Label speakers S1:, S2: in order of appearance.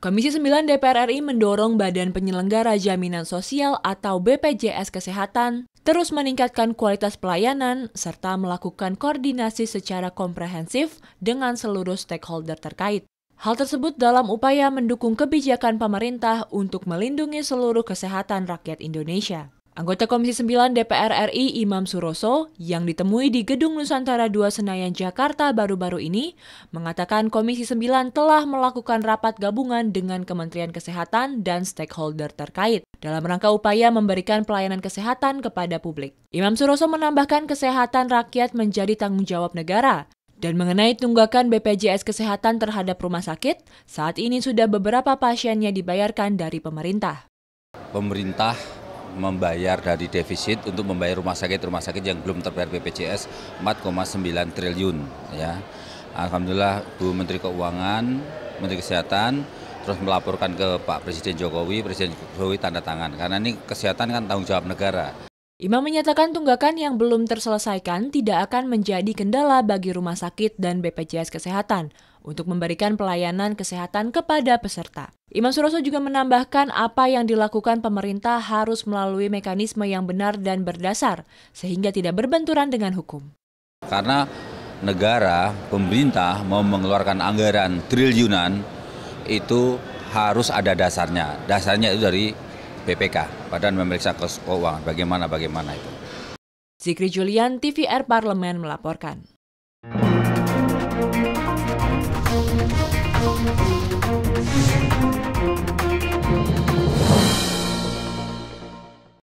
S1: Komisi 9 DPR RI mendorong Badan Penyelenggara Jaminan Sosial atau BPJS Kesehatan terus meningkatkan kualitas pelayanan serta melakukan koordinasi secara komprehensif dengan seluruh stakeholder terkait. Hal tersebut dalam upaya mendukung kebijakan pemerintah untuk melindungi seluruh kesehatan rakyat Indonesia. Anggota Komisi 9 DPR RI Imam Suroso yang ditemui di Gedung Nusantara 2 Senayan Jakarta baru-baru ini mengatakan Komisi 9 telah melakukan rapat gabungan dengan Kementerian Kesehatan dan stakeholder terkait dalam rangka upaya memberikan pelayanan kesehatan kepada publik. Imam Suroso menambahkan kesehatan rakyat menjadi tanggung jawab negara dan mengenai tunggakan BPJS Kesehatan terhadap rumah sakit, saat ini sudah beberapa pasiennya dibayarkan dari pemerintah.
S2: Pemerintah membayar dari defisit untuk membayar rumah sakit-rumah sakit yang belum terbayar BPJS 4,9 triliun ya. Alhamdulillah Bu Menteri Keuangan, Menteri Kesehatan terus melaporkan ke Pak Presiden Jokowi, Presiden Jokowi tanda tangan karena ini kesehatan kan tanggung jawab negara.
S1: Imam menyatakan tunggakan yang belum terselesaikan tidak akan menjadi kendala bagi rumah sakit dan BPJS Kesehatan untuk memberikan pelayanan kesehatan kepada peserta. Imam Suroso juga menambahkan apa yang dilakukan pemerintah harus melalui mekanisme yang benar dan berdasar, sehingga tidak berbenturan dengan hukum.
S2: Karena negara, pemerintah mau mengeluarkan anggaran triliunan, itu harus ada dasarnya. Dasarnya itu dari BPK, Badan Memeriksa Keuangan. Bagaimana bagaimana itu.
S1: Zikri Julian, TVR Parlemen melaporkan.